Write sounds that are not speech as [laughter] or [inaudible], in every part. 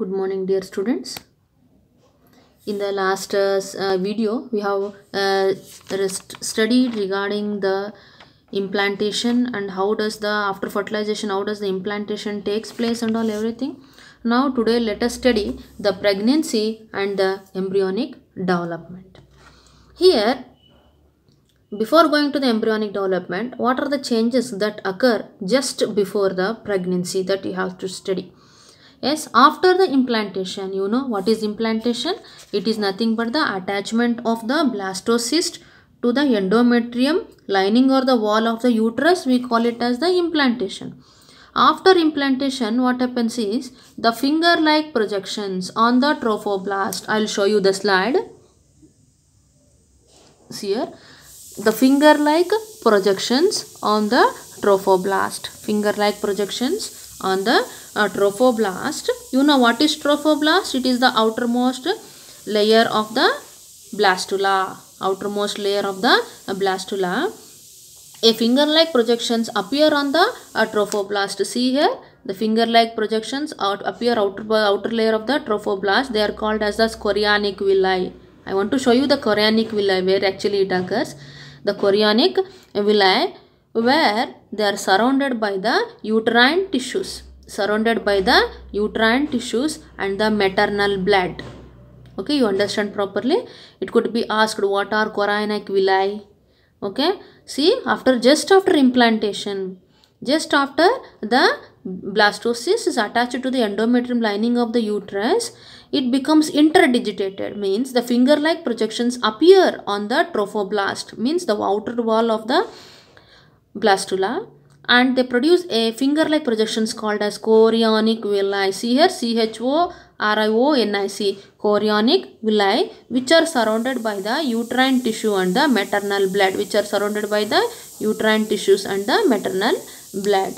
good morning dear students in the last uh, uh video we have uh, studied regarding the implantation and how does the after fertilization how does the implantation takes place and all everything now today let us study the pregnancy and the embryonic development here before going to the embryonic development what are the changes that occur just before the pregnancy that you have to study yes after the implantation you know what is implantation it is nothing but the attachment of the blastocyst to the endometrium lining or the wall of the uterus we call it as the implantation after implantation what happens is the finger like projections on the trophoblast i'll show you the slide See here the finger like projections on the trophoblast finger like projections on the uh, trophoblast. You know what is trophoblast? It is the outermost layer of the blastula. Outermost layer of the blastula. A finger-like projections appear on the uh, trophoblast. See here, the finger-like projections out, appear outer, outer layer of the trophoblast. They are called as the chorionic villi. I want to show you the chorionic villi where actually it occurs. The chorionic villi where they are surrounded by the uterine tissues surrounded by the uterine tissues and the maternal blood okay you understand properly it could be asked what are corina villi okay see after just after implantation just after the blastocyst is attached to the endometrium lining of the uterus it becomes interdigitated means the finger like projections appear on the trophoblast means the outer wall of the blastula and they produce a finger-like projections called as chorionic villi. See here C-H-O-R-I-O-N-I-C, chorionic villi which are surrounded by the uterine tissue and the maternal blood which are surrounded by the uterine tissues and the maternal blood.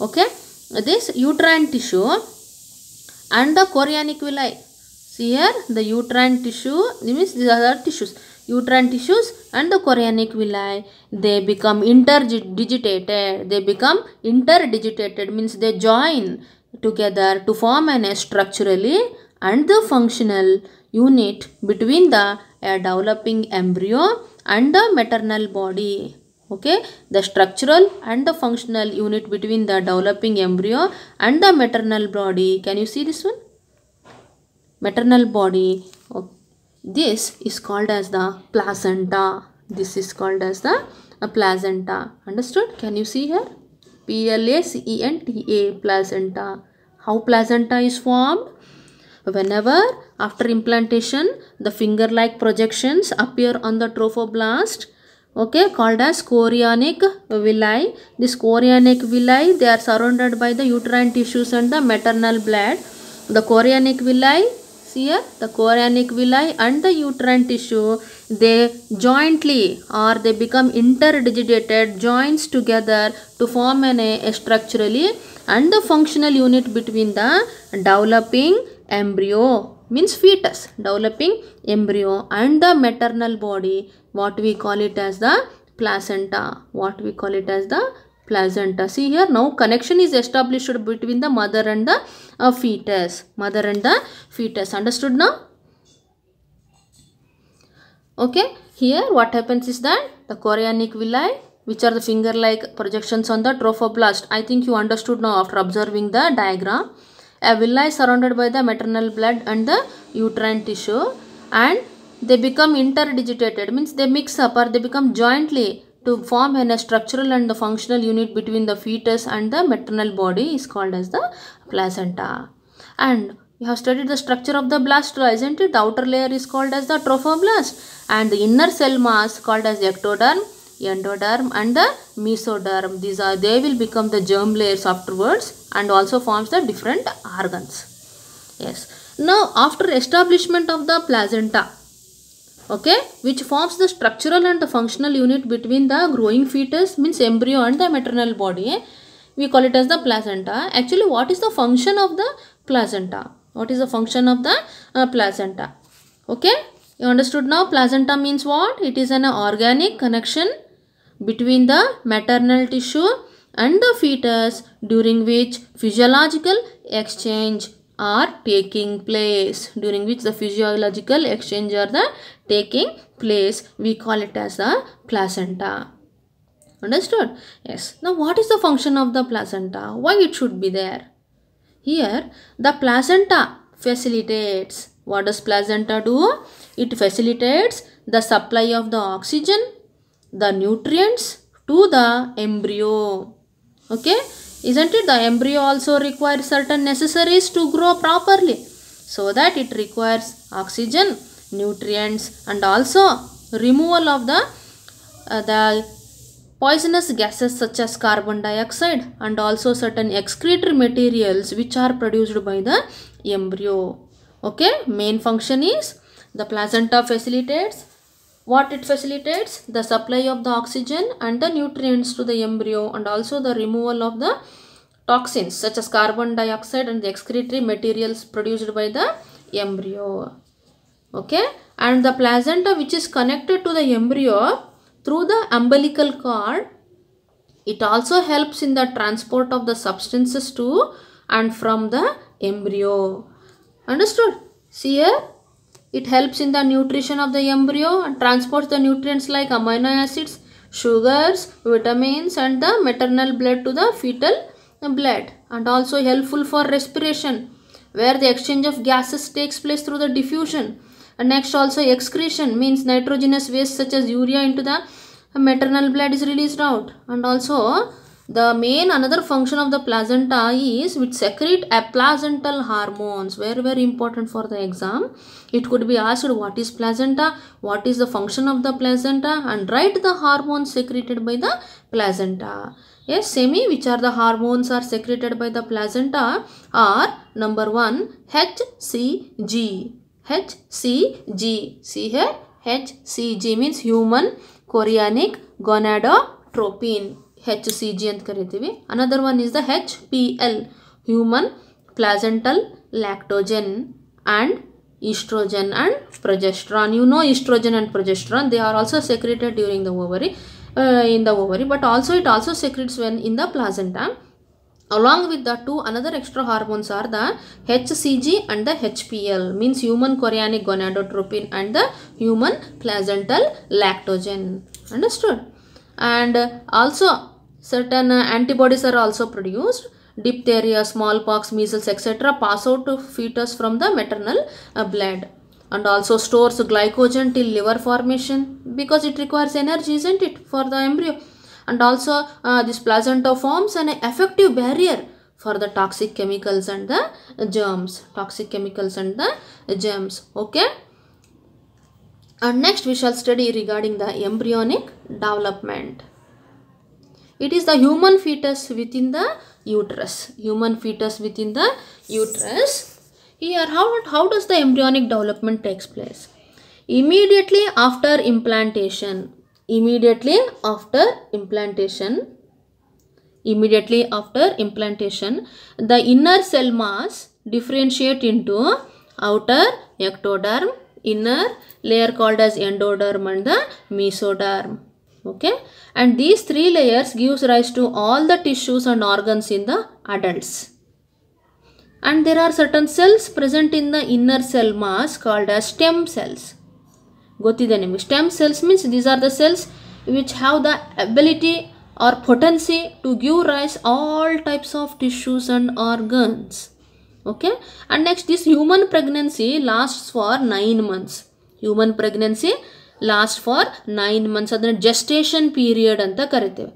Okay, this uterine tissue and the chorionic villi. See here the uterine tissue means these are tissues uterine tissues and the chorionic villi they become interdigitated they become interdigitated means they join together to form an structurally and the functional unit between the developing embryo and the maternal body okay the structural and the functional unit between the developing embryo and the maternal body can you see this one maternal body okay this is called as the placenta. This is called as the placenta. Understood? Can you see here? P-L-A-C-E-N-T-A, placenta. How placenta is formed? Whenever after implantation, the finger-like projections appear on the trophoblast, okay, called as chorionic villi. This chorionic villi, they are surrounded by the uterine tissues and the maternal blood. The chorionic villi here the chorionic villi and the uterine tissue they jointly or they become interdigitated joins together to form an a structurally and the functional unit between the developing embryo means fetus developing embryo and the maternal body what we call it as the placenta what we call it as the placenta. Uh, see here now connection is established between the mother and the uh, fetus. Mother and the fetus. Understood now? Okay. Here what happens is that the chorionic villi which are the finger like projections on the trophoblast. I think you understood now after observing the diagram. A villi is surrounded by the maternal blood and the uterine tissue and they become interdigitated means they mix up or they become jointly to form a structural and the functional unit between the fetus and the maternal body is called as the placenta. And you have studied the structure of the blastula, isn't it? The outer layer is called as the trophoblast and the inner cell mass called as ectoderm, endoderm and the mesoderm. These are, they will become the germ layers afterwards and also forms the different organs. Yes. Now, after establishment of the placenta, okay which forms the structural and the functional unit between the growing fetus means embryo and the maternal body eh? we call it as the placenta actually what is the function of the placenta what is the function of the uh, placenta okay you understood now placenta means what it is an organic connection between the maternal tissue and the fetus during which physiological exchange are taking place during which the physiological exchange are the taking place we call it as the placenta understood yes now what is the function of the placenta why it should be there here the placenta facilitates what does placenta do it facilitates the supply of the oxygen the nutrients to the embryo okay isn't it? The embryo also requires certain necessaries to grow properly. So that it requires oxygen, nutrients and also removal of the, uh, the poisonous gases such as carbon dioxide and also certain excretory materials which are produced by the embryo. Okay, main function is the placenta facilitates what it facilitates the supply of the oxygen and the nutrients to the embryo and also the removal of the toxins such as carbon dioxide and the excretory materials produced by the embryo okay and the placenta which is connected to the embryo through the umbilical cord it also helps in the transport of the substances to and from the embryo understood see here it helps in the nutrition of the embryo and transports the nutrients like amino acids, sugars, vitamins and the maternal blood to the fetal blood and also helpful for respiration where the exchange of gases takes place through the diffusion and next also excretion means nitrogenous waste such as urea into the maternal blood is released out and also the main another function of the placenta is which secrete placental hormones. Very very important for the exam. It could be asked what is placenta, what is the function of the placenta and write the hormones secreted by the placenta. Yes, semi which are the hormones are secreted by the placenta are number 1 HCG. HCG. See here HCG means human chorionic gonadotropin. H C G ಅಂತ ಕರಿತೀವಿ another one is the H P L human placental lactogen and estrogen and progesterone you know estrogen and progesterone they are also secreted during the ovary in the ovary but also it also secretes when in the placenta along with the two another extra hormones are the H C G and the H P L means human chorionic gonadotropin and the human placental lactogen and and also certain antibodies are also produced diphtheria smallpox measles etc pass out to fetus from the maternal uh, blood and also stores glycogen till liver formation because it requires energy isn't it for the embryo and also uh, this placenta forms an effective barrier for the toxic chemicals and the germs toxic chemicals and the germs okay and next we shall study regarding the embryonic development. It is the human fetus within the uterus. Human fetus within the uterus. Here how, how does the embryonic development takes place? Immediately after implantation. Immediately after implantation. Immediately after implantation. The inner cell mass differentiate into outer ectoderm inner layer called as endoderm and the mesoderm okay and these three layers gives rise to all the tissues and organs in the adults and there are certain cells present in the inner cell mass called as stem cells ಗೊತ್ತಿದೆ ನಿಮಗೆ Stem cells means these are the cells which have the ability or potency to give rise all types of tissues and organs okay and next this human pregnancy lasts for 9 months human pregnancy lasts for 9 months adana gestation period anta karitevi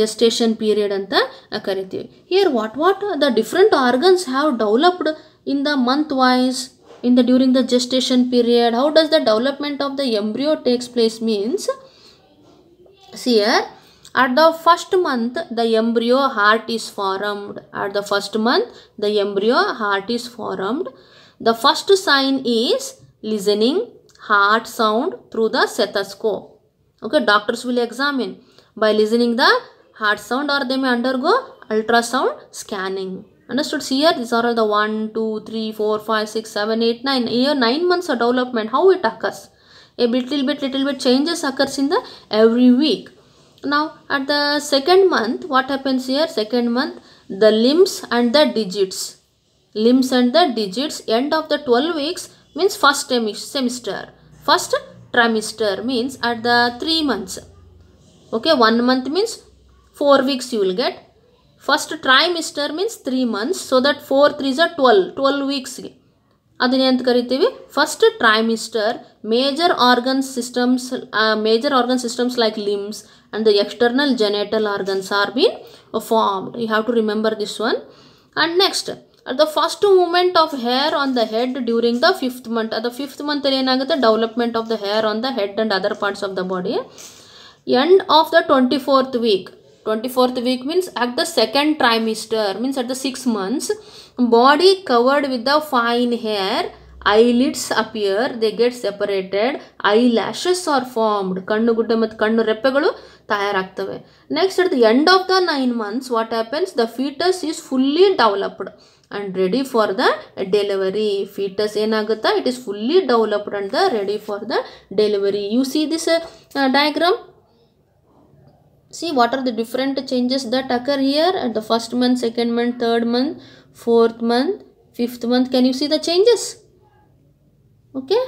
gestation period anta karitevi here what what the different organs have developed in the month wise in the during the gestation period how does the development of the embryo takes place means see here at the first month, the embryo heart is formed. At the first month, the embryo heart is formed. The first sign is listening heart sound through the stethoscope. Okay, doctors will examine by listening the heart sound or they may undergo ultrasound scanning. Understood? See here, these are all the 1, 2, 3, 4, 5, 6, 7, 8, 9. Here 9 months of development, how it occurs? A little bit, little bit changes occurs in the every week. Now at the second month, what happens here? Second month, the limbs and the digits. Limbs and the digits, end of the 12 weeks means first semester. First trimester means at the 3 months. Okay, 1 month means 4 weeks you will get. First trimester means 3 months. So that 4 3 is a 12, 12 weeks ಅದನ್ನೇಂತ ಕರಿತೀವಿ first trimester major organ systems major organ systems like limbs and the external genital organs are been formed you have to remember this one and next the first moment of hair on the head during the fifth month ಅದು fifth ಮಂತಲ್ಲಿ ಏನಾಗುತ್ತೆ development of the hair on the head and other parts of the body end of the twenty fourth week 24th week means at the second trimester means at the 6 months body covered with the fine hair eyelids appear they get separated eyelashes are formed kannu gutta mattu kannu repegalu tayar next at the end of the 9 months what happens the fetus is fully developed and ready for the delivery fetus enagutta it is fully developed and the ready for the delivery you see this diagram see what are the different changes that occur here at the first month second month third month fourth month fifth month can you see the changes okay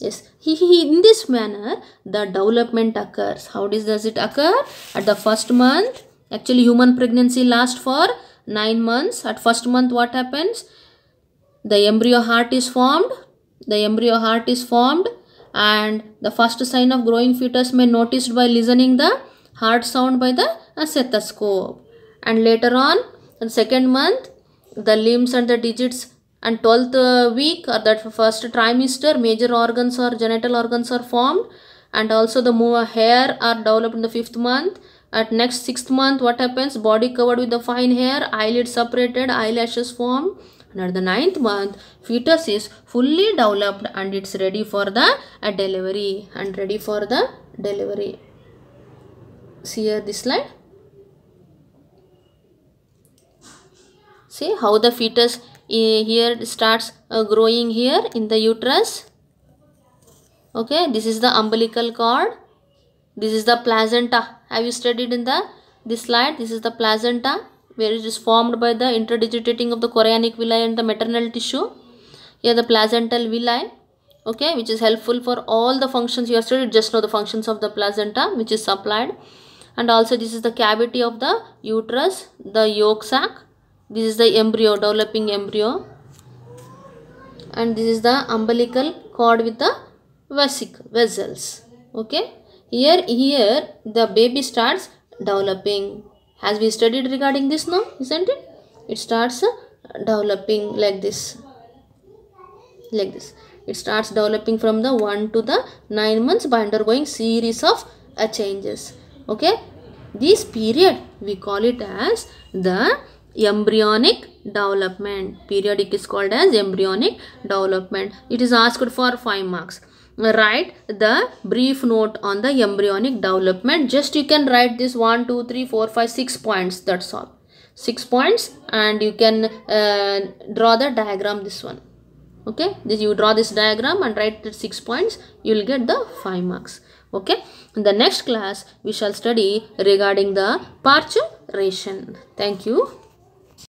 yes [laughs] in this manner the development occurs how does, does it occur at the first month actually human pregnancy lasts for 9 months at first month what happens the embryo heart is formed the embryo heart is formed and the first sign of growing fetus may noticed by listening the heart sound by the uh, stethoscope and later on in second month the limbs and the digits and 12th uh, week or that first trimester major organs or genital organs are formed and also the hair are developed in the fifth month at next sixth month what happens body covered with the fine hair eyelids separated eyelashes formed and at the ninth month, fetus is fully developed and it's ready for the uh, delivery and ready for the delivery. See here this slide. See how the fetus eh, here starts uh, growing here in the uterus. Okay, this is the umbilical cord. This is the placenta. Have you studied in the this slide? This is the placenta where it is formed by the interdigitating of the chorionic villi and the maternal tissue. Here the placental villi okay which is helpful for all the functions you have studied just know the functions of the placenta which is supplied and also this is the cavity of the uterus the yolk sac this is the embryo developing embryo and this is the umbilical cord with the vesicle vessels okay here here the baby starts developing as we studied regarding this now isn't it it starts uh, developing like this like this it starts developing from the 1 to the 9 months by undergoing series of uh, changes okay this period we call it as the embryonic development period it is called as embryonic development it is asked for 5 marks write the brief note on the embryonic development just you can write this 1 2 3 4 5 6 points that's all 6 points and you can uh, draw the diagram this one okay this you draw this diagram and write the 6 points you will get the 5 marks okay in the next class we shall study regarding the parturition thank you